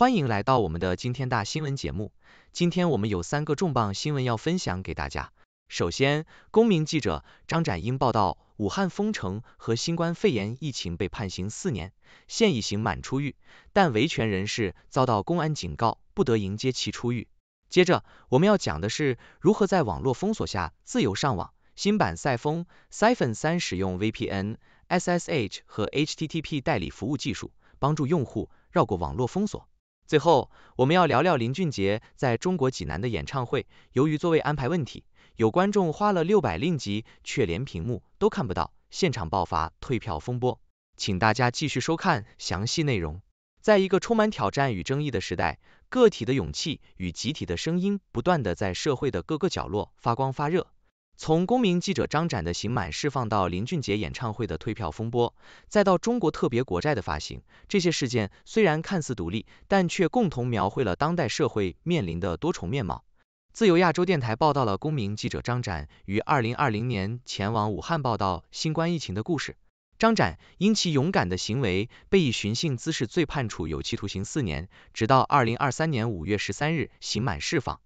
欢迎来到我们的今天大新闻节目。今天我们有三个重磅新闻要分享给大家。首先，公民记者张展英报道，武汉封城和新冠肺炎疫情被判刑四年，现已刑满出狱，但维权人士遭到公安警告，不得迎接其出狱。接着，我们要讲的是如何在网络封锁下自由上网。新版赛风 s i p h o n 三使用 VPN、SSH 和 HTTP 代理服务技术，帮助用户绕过网络封锁。最后，我们要聊聊林俊杰在中国济南的演唱会。由于座位安排问题，有观众花了六百令吉，却连屏幕都看不到，现场爆发退票风波。请大家继续收看详细内容。在一个充满挑战与争议的时代，个体的勇气与集体的声音，不断的在社会的各个角落发光发热。从公民记者张展的刑满释放到林俊杰演唱会的退票风波，再到中国特别国债的发行，这些事件虽然看似独立，但却共同描绘了当代社会面临的多重面貌。自由亚洲电台报道了公民记者张展于二零二零年前往武汉报道新冠疫情的故事。张展因其勇敢的行为，被以寻衅滋事罪判处有期徒刑四年，直到二零二三年五月十三日刑满释放。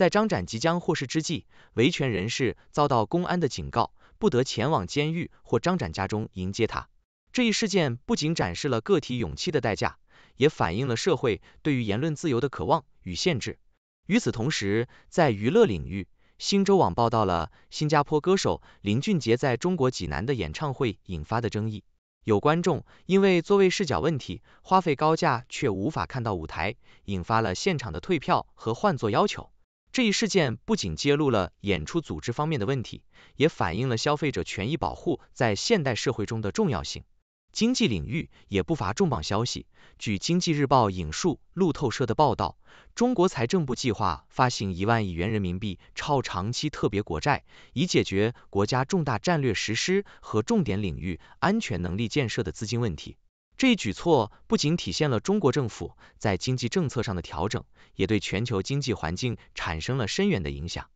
在张展即将获释之际，维权人士遭到公安的警告，不得前往监狱或张展家中迎接他。这一事件不仅展示了个体勇气的代价，也反映了社会对于言论自由的渴望与限制。与此同时，在娱乐领域，新洲网报道了新加坡歌手林俊杰在中国济南的演唱会引发的争议。有观众因为座位视角问题花费高价却无法看到舞台，引发了现场的退票和换座要求。这一事件不仅揭露了演出组织方面的问题，也反映了消费者权益保护在现代社会中的重要性。经济领域也不乏重磅消息。据《经济日报》引述路透社的报道，中国财政部计划发行一万亿元人民币超长期特别国债，以解决国家重大战略实施和重点领域安全能力建设的资金问题。这一举措不仅体现了中国政府在经济政策上的调整，也对全球经济环境产生了深远的影响。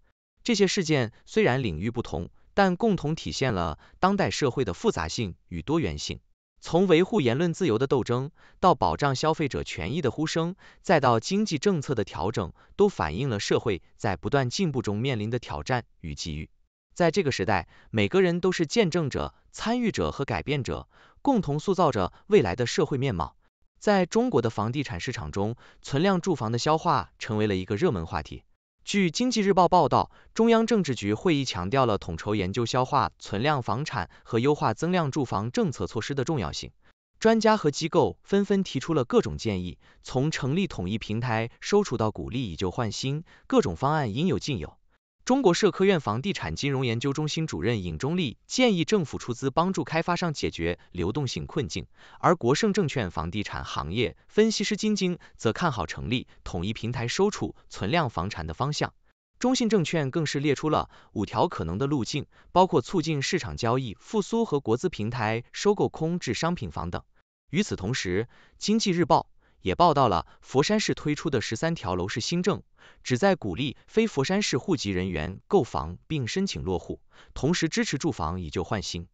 这些事件虽然领域不同，但共同体现了当代社会的复杂性与多元性。从维护言论自由的斗争，到保障消费者权益的呼声，再到经济政策的调整，都反映了社会在不断进步中面临的挑战与机遇。在这个时代，每个人都是见证者、参与者和改变者，共同塑造着未来的社会面貌。在中国的房地产市场中，存量住房的消化成为了一个热门话题。据《经济日报》报道，中央政治局会议强调了统筹研究消化存量房产和优化增量住房政策措施的重要性。专家和机构纷纷提出了各种建议，从成立统一平台收储到鼓励以旧换新，各种方案应有尽有。中国社科院房地产金融研究中心主任尹中利建议政府出资帮助开发商解决流动性困境，而国盛证券房地产行业分析师金晶则看好成立统一平台收储存量房产的方向。中信证券更是列出了五条可能的路径，包括促进市场交易复苏和国资平台收购空置商品房等。与此同时，《经济日报》。也报道了佛山市推出的十三条楼市新政，旨在鼓励非佛山市户籍人员购房并申请落户，同时支持住房以旧换新。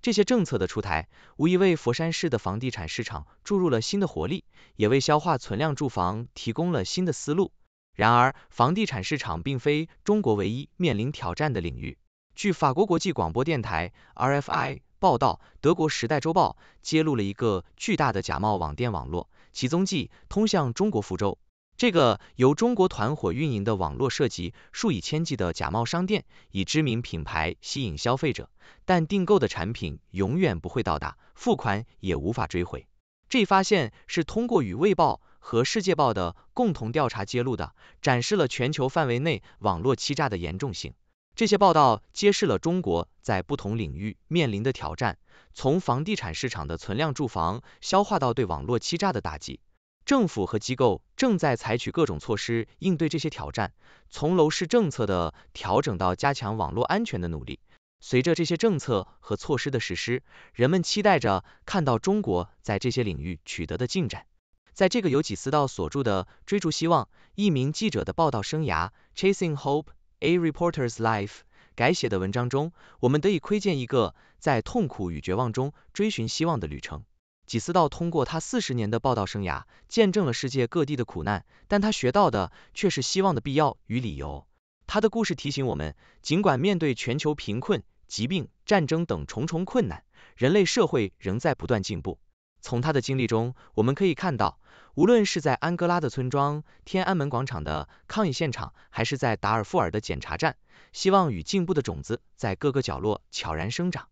这些政策的出台，无疑为佛山市的房地产市场注入了新的活力，也为消化存量住房提供了新的思路。然而，房地产市场并非中国唯一面临挑战的领域。据法国国际广播电台 （RFI） 报道，德国《时代周报》揭露了一个巨大的假冒网店网络。其踪迹通向中国福州，这个由中国团伙运营的网络涉及数以千计的假冒商店，以知名品牌吸引消费者，但订购的产品永远不会到达，付款也无法追回。这一发现是通过与《卫报》和《世界报》的共同调查揭露的，展示了全球范围内网络欺诈的严重性。这些报道揭示了中国在不同领域面临的挑战，从房地产市场的存量住房消化到对网络欺诈的打击，政府和机构正在采取各种措施应对这些挑战，从楼市政策的调整到加强网络安全的努力。随着这些政策和措施的实施，人们期待着看到中国在这些领域取得的进展。在这个由几次道所著的《追逐希望：一名记者的报道生涯》（Chasing Hope）。《A Reporter's Life》改写的文章中，我们得以窥见一个在痛苦与绝望中追寻希望的旅程。几斯道通过他四十年的报道生涯，见证了世界各地的苦难，但他学到的却是希望的必要与理由。他的故事提醒我们，尽管面对全球贫困、疾病、战争等重重困难，人类社会仍在不断进步。从他的经历中，我们可以看到。无论是在安哥拉的村庄、天安门广场的抗议现场，还是在达尔富尔的检查站，希望与进步的种子在各个角落悄然生长。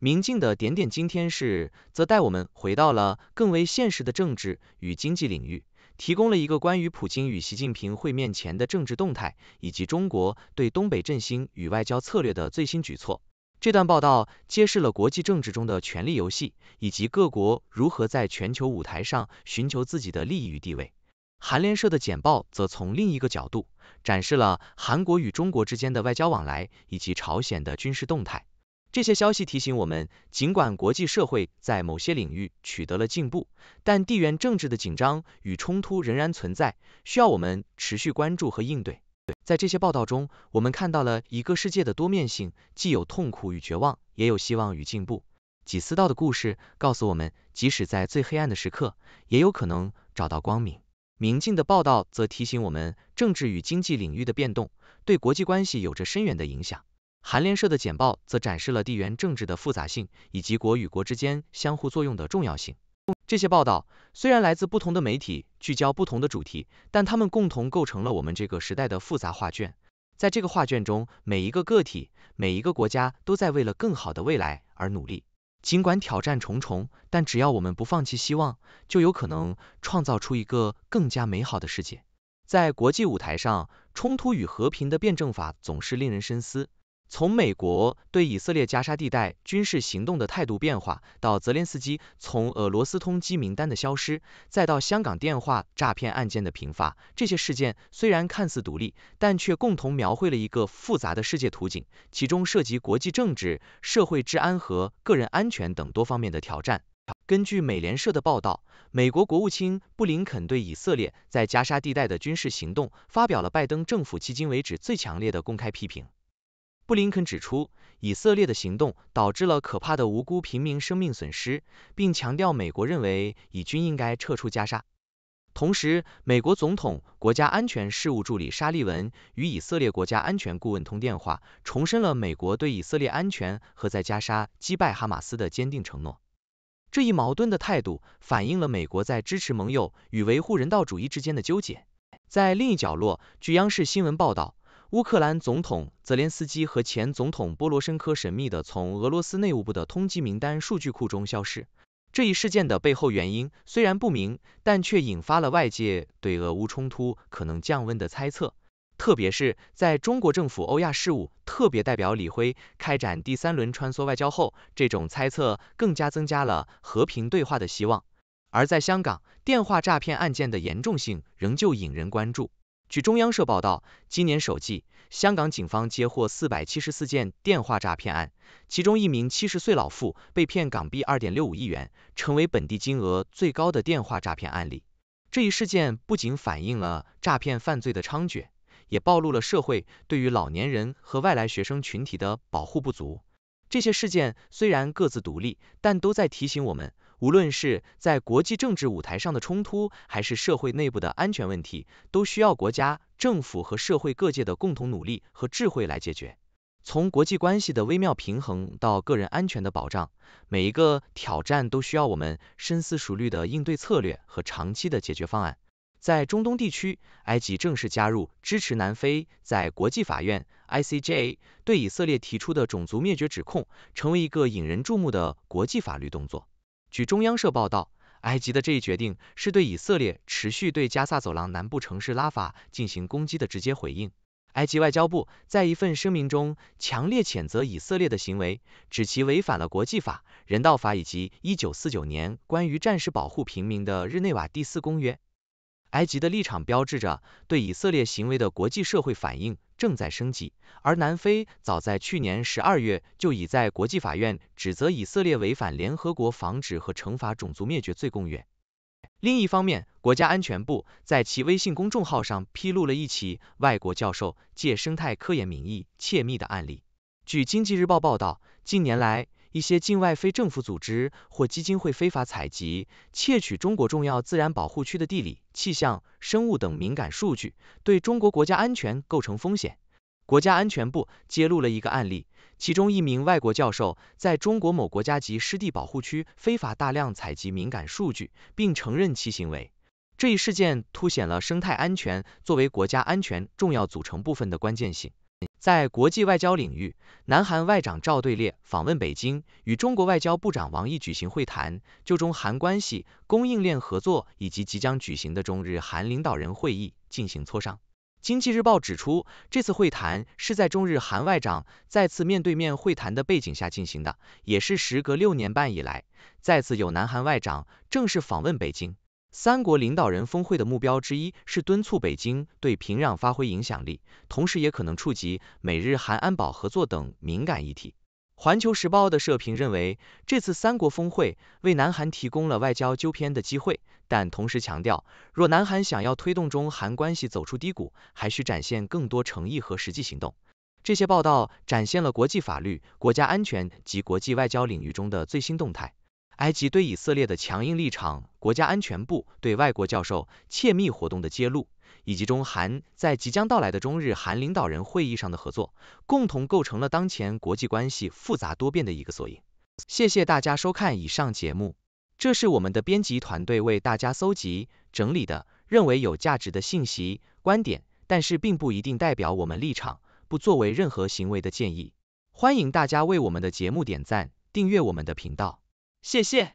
明镜的点点今天事，则带我们回到了更为现实的政治与经济领域，提供了一个关于普京与习近平会面前的政治动态，以及中国对东北振兴与外交策略的最新举措。这段报道揭示了国际政治中的权力游戏，以及各国如何在全球舞台上寻求自己的利益与地位。韩联社的简报则从另一个角度展示了韩国与中国之间的外交往来以及朝鲜的军事动态。这些消息提醒我们，尽管国际社会在某些领域取得了进步，但地缘政治的紧张与冲突仍然存在，需要我们持续关注和应对。在这些报道中，我们看到了一个世界的多面性，既有痛苦与绝望，也有希望与进步。几斯道的故事告诉我们，即使在最黑暗的时刻，也有可能找到光明。明镜的报道则提醒我们，政治与经济领域的变动对国际关系有着深远的影响。韩联社的简报则展示了地缘政治的复杂性以及国与国之间相互作用的重要性。这些报道虽然来自不同的媒体，聚焦不同的主题，但它们共同构成了我们这个时代的复杂画卷。在这个画卷中，每一个个体，每一个国家都在为了更好的未来而努力。尽管挑战重重，但只要我们不放弃希望，就有可能创造出一个更加美好的世界。在国际舞台上，冲突与和平的辩证法总是令人深思。从美国对以色列加沙地带军事行动的态度变化，到泽连斯基从俄罗斯通缉名单的消失，再到香港电话诈骗案件的频发，这些事件虽然看似独立，但却共同描绘了一个复杂的世界图景，其中涉及国际政治、社会治安和个人安全等多方面的挑战。根据美联社的报道，美国国务卿布林肯对以色列在加沙地带的军事行动发表了拜登政府迄今为止最强烈的公开批评。布林肯指出，以色列的行动导致了可怕的无辜平民生命损失，并强调美国认为以军应该撤出加沙。同时，美国总统国家安全事务助理沙利文与以色列国家安全顾问通电话，重申了美国对以色列安全和在加沙击败哈马斯的坚定承诺。这一矛盾的态度反映了美国在支持盟友与维护人道主义之间的纠结。在另一角落，据央视新闻报道。乌克兰总统泽连斯基和前总统波罗申科神秘的从俄罗斯内务部的通缉名单数据库中消失，这一事件的背后原因虽然不明，但却引发了外界对俄乌冲突可能降温的猜测。特别是在中国政府欧亚事务特别代表李辉开展第三轮穿梭外交后，这种猜测更加增加了和平对话的希望。而在香港，电话诈骗案件的严重性仍旧引人关注。据中央社报道，今年首季，香港警方接获四百七十四件电话诈骗案，其中一名七十岁老妇被骗港币二点六五亿元，成为本地金额最高的电话诈骗案例。这一事件不仅反映了诈骗犯罪的猖獗，也暴露了社会对于老年人和外来学生群体的保护不足。这些事件虽然各自独立，但都在提醒我们。无论是在国际政治舞台上的冲突，还是社会内部的安全问题，都需要国家、政府和社会各界的共同努力和智慧来解决。从国际关系的微妙平衡到个人安全的保障，每一个挑战都需要我们深思熟虑的应对策略和长期的解决方案。在中东地区，埃及正式加入支持南非，在国际法院 （ICJ） 对以色列提出的种族灭绝指控，成为一个引人注目的国际法律动作。据中央社报道，埃及的这一决定是对以色列持续对加萨走廊南部城市拉法进行攻击的直接回应。埃及外交部在一份声明中强烈谴责以色列的行为，指其违反了国际法、人道法以及一九四九年关于战时保护平民的日内瓦第四公约。埃及的立场标志着对以色列行为的国际社会反应正在升级，而南非早在去年十二月就已在国际法院指责以色列违反《联合国防止和惩罚种族灭绝罪公约》。另一方面，国家安全部在其微信公众号上披露了一起外国教授借生态科研名义窃密的案例。据《经济日报》报道，近年来一些境外非政府组织或基金会非法采集、窃取中国重要自然保护区的地理、气象、生物等敏感数据，对中国国家安全构成风险。国家安全部揭露了一个案例，其中一名外国教授在中国某国家级湿地保护区非法大量采集敏感数据，并承认其行为。这一事件凸显了生态安全作为国家安全重要组成部分的关键性。在国际外交领域，南韩外长赵对列访问北京，与中国外交部长王毅举行会谈，就中韩关系、供应链合作以及即将举行的中日韩领导人会议进行磋商。经济日报指出，这次会谈是在中日韩外长再次面对面会谈的背景下进行的，也是时隔六年半以来再次有南韩外长正式访问北京。三国领导人峰会的目标之一是敦促北京对平壤发挥影响力，同时也可能触及美日韩安保合作等敏感议题。环球时报的社评认为，这次三国峰会为南韩提供了外交纠偏的机会，但同时强调，若南韩想要推动中韩关系走出低谷，还需展现更多诚意和实际行动。这些报道展现了国际法律、国家安全及国际外交领域中的最新动态。埃及对以色列的强硬立场，国家安全部对外国教授窃密活动的揭露，以及中韩在即将到来的中日韩领导人会议上的合作，共同构成了当前国际关系复杂多变的一个缩影。谢谢大家收看以上节目，这是我们的编辑团队为大家搜集整理的，认为有价值的信息、观点，但是并不一定代表我们立场，不作为任何行为的建议。欢迎大家为我们的节目点赞、订阅我们的频道。谢谢。